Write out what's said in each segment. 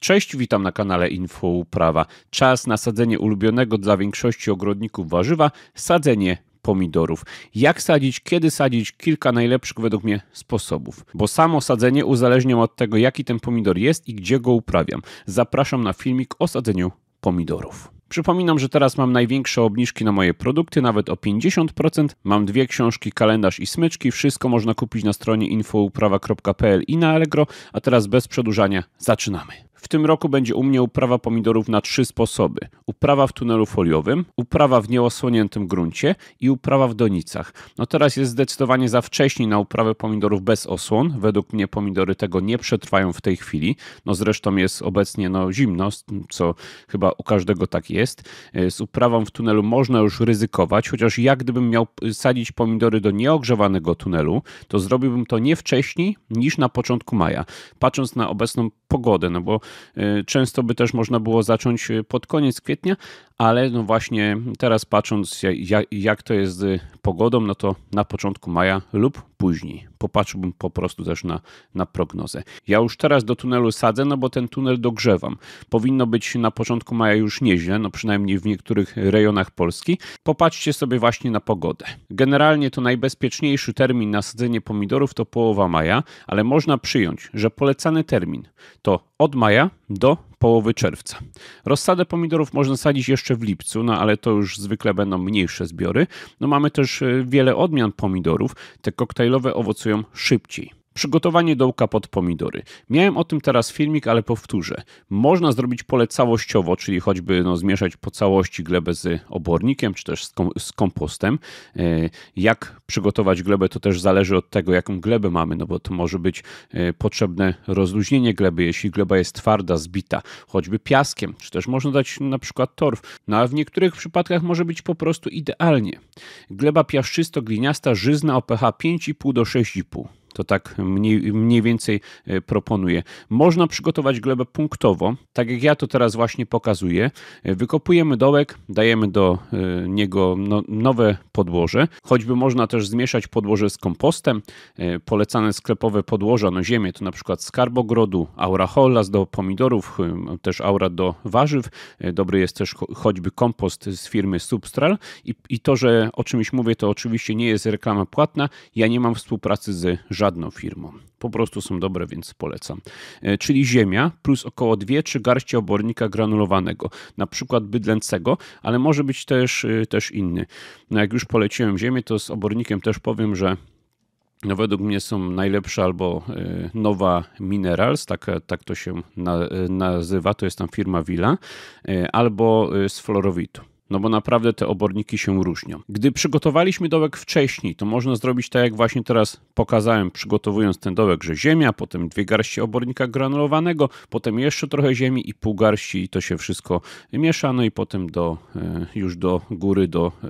Cześć, witam na kanale Info Uprawa. Czas na sadzenie ulubionego dla większości ogrodników warzywa, sadzenie pomidorów. Jak sadzić, kiedy sadzić, kilka najlepszych według mnie sposobów. Bo samo sadzenie uzależniam od tego, jaki ten pomidor jest i gdzie go uprawiam. Zapraszam na filmik o sadzeniu pomidorów. Przypominam, że teraz mam największe obniżki na moje produkty, nawet o 50%. Mam dwie książki, kalendarz i smyczki. Wszystko można kupić na stronie infouprawa.pl i na Allegro. A teraz bez przedłużania zaczynamy. W tym roku będzie u mnie uprawa pomidorów na trzy sposoby: uprawa w tunelu foliowym, uprawa w nieosłoniętym gruncie i uprawa w donicach. No teraz jest zdecydowanie za wcześnie na uprawę pomidorów bez osłon. Według mnie pomidory tego nie przetrwają w tej chwili. No zresztą jest obecnie no, zimno, co chyba u każdego tak jest. E, z uprawą w tunelu można już ryzykować, chociaż ja gdybym miał sadzić pomidory do nieogrzewanego tunelu, to zrobiłbym to nie wcześniej niż na początku maja. Patrząc na obecną pogodę, no bo często by też można było zacząć e, pod koniec kwietnia, ale no właśnie teraz patrząc jak, to jest z pogodą, no to na początku maja lub później. Popatrzyłbym po prostu też na, na prognozę. Ja już teraz do tunelu sadzę, no bo ten tunel dogrzewam. Powinno być na początku maja już nieźle, no przynajmniej w niektórych rejonach Polski. Popatrzcie sobie właśnie na pogodę. Generalnie to najbezpieczniejszy termin na sadzenie pomidorów to połowa maja, ale można przyjąć, że polecany termin to od maja do połowy czerwca. Rozsadę pomidorów można sadzić jeszcze w lipcu, no ale to już zwykle będą mniejsze zbiory. No mamy też e, wiele odmian pomidorów, te koktajlowe owocują szybciej. Przygotowanie dołka pod pomidory. Miałem o tym teraz filmik, ale powtórzę. Można zrobić pole całościowo, czyli choćby no, zmieszać po całości glebę z obornikiem, czy też z, kom z kompostem. E, jak przygotować glebę, to też zależy od tego, jaką glebę mamy, no bo to może być e, potrzebne rozluźnienie gleby, jeśli gleba jest twarda, zbita, choćby piaskiem, czy też można dać na przykład torf. No a w niektórych przypadkach może być po prostu idealnie. Gleba piaszczysto-gliniasta, żyzna o pH 5,5 do 6,5. To tak mniej, mniej więcej e, proponuję. Można przygotować glebę punktowo, tak jak ja to teraz właśnie pokazuję. E, wykopujemy dołek, dajemy do e, niego no, nowe podłoże. Choćby można też zmieszać podłoże z kompostem. Polecane sklepowe podłoża, no ziemię, to na przykład skarbogrodu, aura hollas do pomidorów, też aura do warzyw. Dobry jest też choćby kompost z firmy Substral. I, i to, że o czymś mówię, to oczywiście nie jest reklama płatna. Ja nie mam współpracy z żadną firmą. Po prostu są dobre, więc polecam. E, czyli ziemia plus około 2-3 garści obornika granulowanego, na przykład bydlęcego, ale może być też, e, też inny. No jak już poleciłem ziemię, to z obornikiem też powiem, że no według mnie są najlepsze albo e, Nowa Minerals, tak, tak to się nazywa, to jest tam firma Villa, albo z Florowitu no bo naprawdę te oborniki się różnią. Gdy przygotowaliśmy dołek wcześniej, to można zrobić tak, jak właśnie teraz pokazałem, przygotowując ten dołek, że ziemia, potem dwie garści obornika granulowanego, potem jeszcze trochę ziemi i pół garści i to się wszystko miesza, no i potem do, e, już do góry, do e,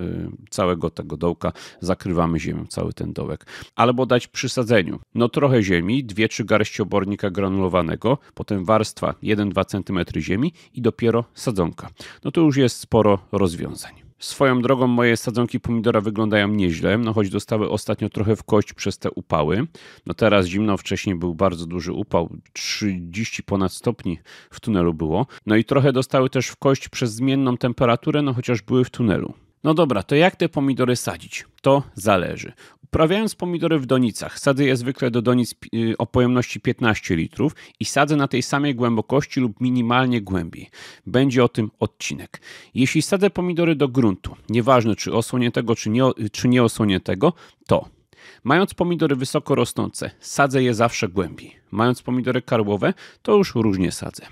całego tego dołka zakrywamy ziemią cały ten dołek. Albo dać przysadzeniu, no trochę ziemi, dwie, trzy garści obornika granulowanego, potem warstwa 1-2 cm ziemi i dopiero sadzonka. No to już jest sporo rozwiązania rozwiązań. Swoją drogą moje sadzonki pomidora wyglądają nieźle, no choć dostały ostatnio trochę w kość przez te upały. No teraz zimno, wcześniej był bardzo duży upał, 30 ponad stopni w tunelu było. No i trochę dostały też w kość przez zmienną temperaturę, no chociaż były w tunelu. No dobra, to jak te pomidory sadzić? To zależy. Uprawiając pomidory w donicach, sadzę je zwykle do donic y, o pojemności 15 litrów i sadzę na tej samej głębokości lub minimalnie głębiej. Będzie o tym odcinek. Jeśli sadzę pomidory do gruntu, nieważne czy osłoniętego, czy, nie, y, czy nieosłoniętego, to Mając pomidory wysoko rosnące, sadzę je zawsze głębiej. Mając pomidory karłowe, to już różnie sadzę.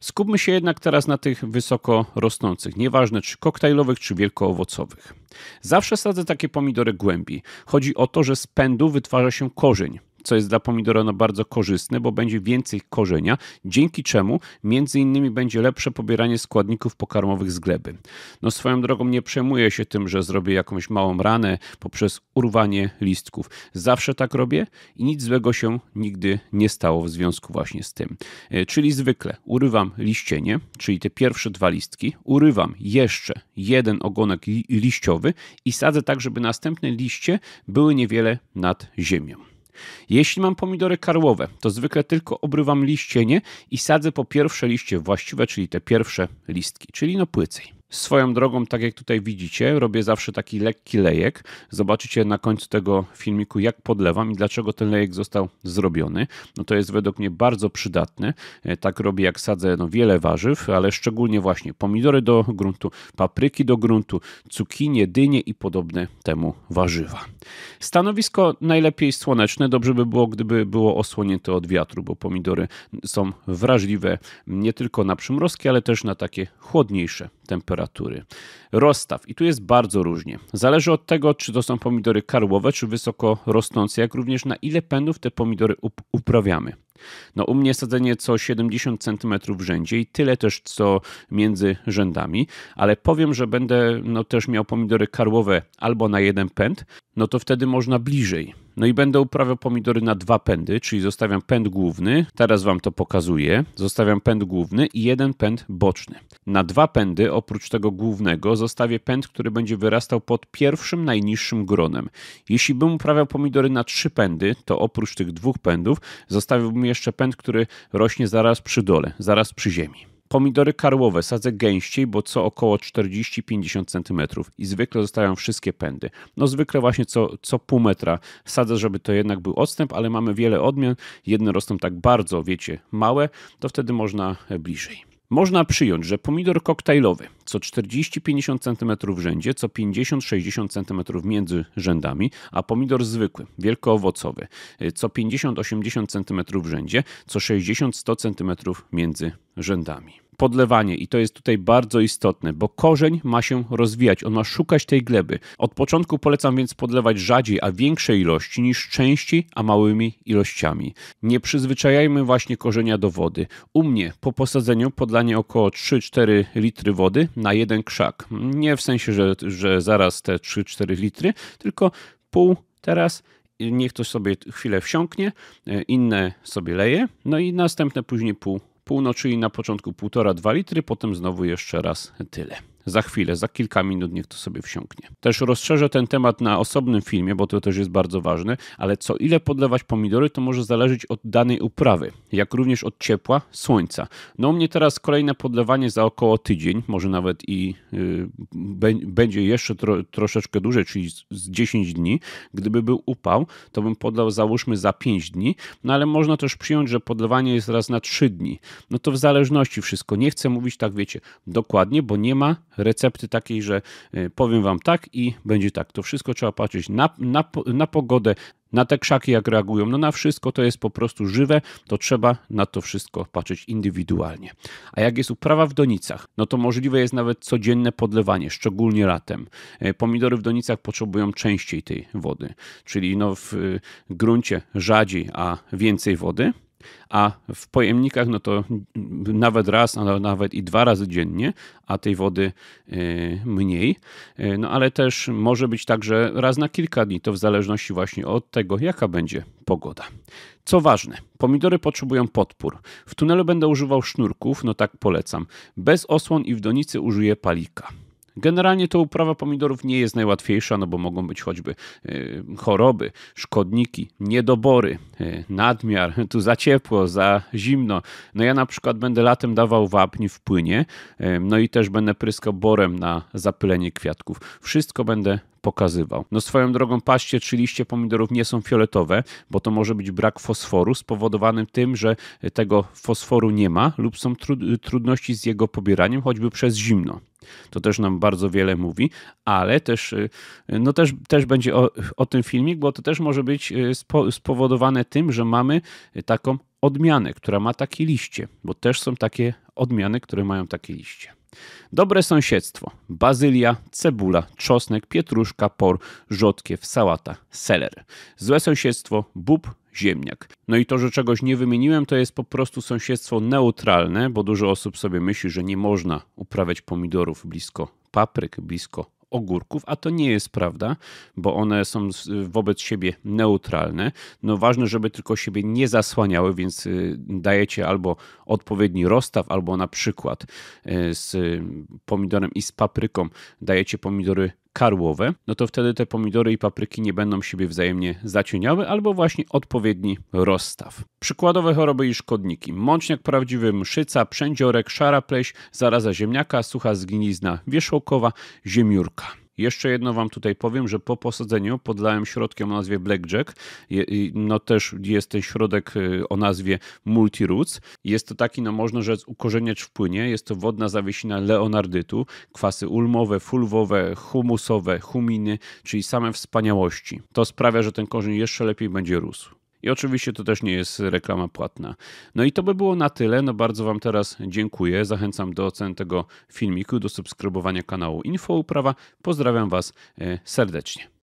Skupmy się jednak teraz na tych wysoko rosnących, nieważne czy koktajlowych, czy wielkoowocowych. Zawsze sadzę takie pomidory głębi. Chodzi o to, że z pędu wytwarza się korzeń co jest dla pomidora no bardzo korzystne, bo będzie więcej korzenia, dzięki czemu między innymi będzie lepsze pobieranie składników pokarmowych z gleby. No swoją drogą nie przejmuję się tym, że zrobię jakąś małą ranę poprzez urwanie listków. Zawsze tak robię i nic złego się nigdy nie stało w związku właśnie z tym. E, czyli zwykle urywam liścienie, czyli te pierwsze dwa listki, urywam jeszcze jeden ogonek liściowy i sadzę tak, żeby następne liście były niewiele nad ziemią. Jeśli mam pomidory karłowe, to zwykle tylko obrywam liścienie i sadzę po pierwsze liście właściwe, czyli te pierwsze listki, czyli no płycej. Swoją drogą, tak jak tutaj widzicie, robię zawsze taki lekki lejek. Zobaczycie na końcu tego filmiku, jak podlewam i dlaczego ten lejek został zrobiony. No to jest według mnie bardzo przydatny. E, tak robię, jak sadzę no, wiele warzyw, ale szczególnie właśnie pomidory do gruntu, papryki do gruntu, cukinie, dynie i podobne temu warzywa. Stanowisko najlepiej słoneczne. Dobrze by było, gdyby było osłonięte od wiatru, bo pomidory są wrażliwe nie tylko na przymrozki, ale też na takie chłodniejsze temperatury. Rozstaw. I tu jest bardzo różnie. Zależy od tego, czy to są pomidory karłowe, czy wysoko rosnące, jak również na ile pędów te pomidory uprawiamy. No u mnie sadzenie co 70 cm rzędzie i tyle też co między rzędami, ale powiem, że będę no, też miał pomidory karłowe albo na jeden pęd, no to wtedy można bliżej. No i będę uprawiał pomidory na dwa pędy, czyli zostawiam pęd główny, teraz wam to pokazuję, zostawiam pęd główny i jeden pęd boczny. Na dwa pędy, oprócz tego głównego, zostawię pęd, który będzie wyrastał pod pierwszym najniższym gronem. Jeśli bym uprawiał pomidory na trzy pędy, to oprócz tych dwóch pędów zostawiłbym jeszcze pęd, który rośnie zaraz przy dole, zaraz przy ziemi. Pomidory karłowe sadzę gęściej, bo co około 40-50 cm i zwykle zostają wszystkie pędy. No zwykle właśnie co, co pół metra sadzę, żeby to jednak był odstęp, ale mamy wiele odmian. Jedne rosną tak bardzo, wiecie, małe, to wtedy można bliżej. Można przyjąć, że pomidor koktajlowy co 40-50 cm w rzędzie, co 50-60 cm między rzędami, a pomidor zwykły, wielkoowocowy y, co 50-80 cm w rzędzie, co 60-100 cm między rzędami podlewanie i to jest tutaj bardzo istotne, bo korzeń ma się rozwijać, on ma szukać tej gleby. Od początku polecam więc podlewać rzadziej, a większej ilości niż częściej, a małymi ilościami. Nie przyzwyczajajmy właśnie korzenia do wody. U mnie po posadzeniu podlanie około 3-4 litry wody na jeden krzak. Nie w sensie, że, że zaraz te 3-4 litry, tylko pół teraz niech to sobie chwilę wsiąknie, inne sobie leje, no i następne później pół północy czyli na początku 1,5-2 litry, potem znowu jeszcze raz tyle za chwilę, za kilka minut niech to sobie wsiąknie. Też rozszerzę ten temat na osobnym filmie, bo to też jest bardzo ważne, ale co ile podlewać pomidory, to może zależeć od danej uprawy, jak również od ciepła, słońca. No u mnie teraz kolejne podlewanie za około tydzień, może nawet i yy, będzie jeszcze tro, troszeczkę dłużej, czyli z, z 10 dni. Gdyby był upał, to bym podlał załóżmy za 5 dni, no ale można też przyjąć, że podlewanie jest raz na 3 dni. No to w zależności wszystko. Nie chcę mówić tak, wiecie, dokładnie, bo nie ma recepty takiej, że y, powiem wam tak i będzie tak. To wszystko trzeba patrzeć na, na, na pogodę, na te krzaki, jak reagują, no na wszystko to jest po prostu żywe, to trzeba na to wszystko patrzeć indywidualnie. A jak jest uprawa w donicach, no to możliwe jest nawet codzienne podlewanie, szczególnie latem. Y, pomidory w donicach potrzebują częściej tej wody, czyli no w y, gruncie rzadziej, a więcej wody a w pojemnikach no to nawet raz, a nawet i dwa razy dziennie, a tej wody y, mniej. Y, no ale też może być tak, że raz na kilka dni, to w zależności właśnie od tego, jaka będzie pogoda. Co ważne, pomidory potrzebują podpór. W tunelu będę używał sznurków, no tak polecam. Bez osłon i w donicy użyję palika. Generalnie to uprawa pomidorów nie jest najłatwiejsza, no bo mogą być choćby e, choroby, szkodniki, niedobory, e, nadmiar, tu za ciepło, za zimno. No ja na przykład będę latem dawał wapń w płynie, e, no i też będę pryskał borem na zapylenie kwiatków. Wszystko będę pokazywał. No swoją drogą paście czy liście pomidorów nie są fioletowe, bo to może być brak fosforu spowodowany tym, że tego fosforu nie ma lub są trudności z jego pobieraniem, choćby przez zimno. To też nam bardzo wiele mówi, ale też, y, no też, też będzie o, o tym filmik, bo to też może być y, spo, spowodowane tym, że mamy taką odmianę, która ma takie liście, bo też są takie odmiany, które mają takie liście. Dobre sąsiedztwo. Bazylia, cebula, czosnek, pietruszka, por, rzodkiew, sałata, seler. Złe sąsiedztwo. Bób, ziemniak. No i to, że czegoś nie wymieniłem, to jest po prostu sąsiedztwo neutralne, bo dużo osób sobie myśli, że nie można uprawiać pomidorów blisko papryk, blisko ogórków, a to nie jest prawda, bo one są wobec siebie neutralne. No ważne, żeby tylko siebie nie zasłaniały, więc y, dajecie albo odpowiedni rozstaw, albo na przykład y, z pomidorem i z papryką dajecie pomidory karłowe, no to wtedy te pomidory i papryki nie będą siebie wzajemnie zacieniały albo właśnie odpowiedni rozstaw. Przykładowe choroby i szkodniki. Mączniak prawdziwy, mszyca, przędziorek, szara pleś, zaraza ziemniaka, sucha zgnizna wierzchołkowa, ziemiurka. Jeszcze jedno wam tutaj powiem, że po posadzeniu podlałem środkiem o nazwie Blackjack. No też jest ten środek y, o nazwie Multiroots. Jest to taki, no można rzec, ukorzeniacz w płynie. Jest to wodna zawiesina leonardytu, kwasy ulmowe, fulwowe, humusowe, huminy, czyli same wspaniałości. To sprawia, że ten korzeń jeszcze lepiej będzie rósł. I oczywiście to też nie jest reklama płatna. No i to by było na tyle. No bardzo Wam teraz dziękuję. Zachęcam do oceny tego filmiku, do subskrybowania kanału Info Uprawa. Pozdrawiam Was e, serdecznie.